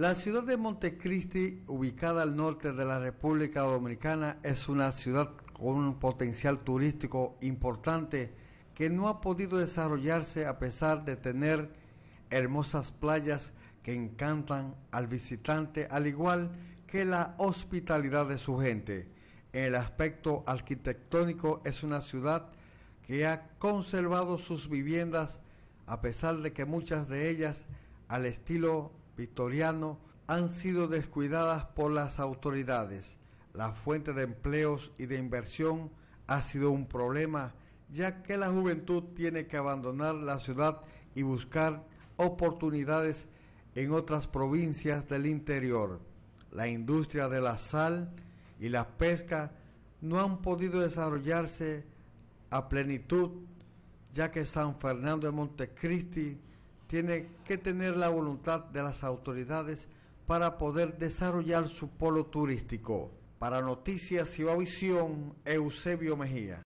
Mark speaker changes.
Speaker 1: La ciudad de Montecristi, ubicada al norte de la República Dominicana, es una ciudad con un potencial turístico importante que no ha podido desarrollarse a pesar de tener hermosas playas que encantan al visitante, al igual que la hospitalidad de su gente. En el aspecto arquitectónico es una ciudad que ha conservado sus viviendas a pesar de que muchas de ellas al estilo Victoriano han sido descuidadas por las autoridades. La fuente de empleos y de inversión ha sido un problema, ya que la juventud tiene que abandonar la ciudad y buscar oportunidades en otras provincias del interior. La industria de la sal y la pesca no han podido desarrollarse a plenitud, ya que San Fernando de Montecristi tiene que tener la voluntad de las autoridades para poder desarrollar su polo turístico. Para Noticias visión Eusebio Mejía.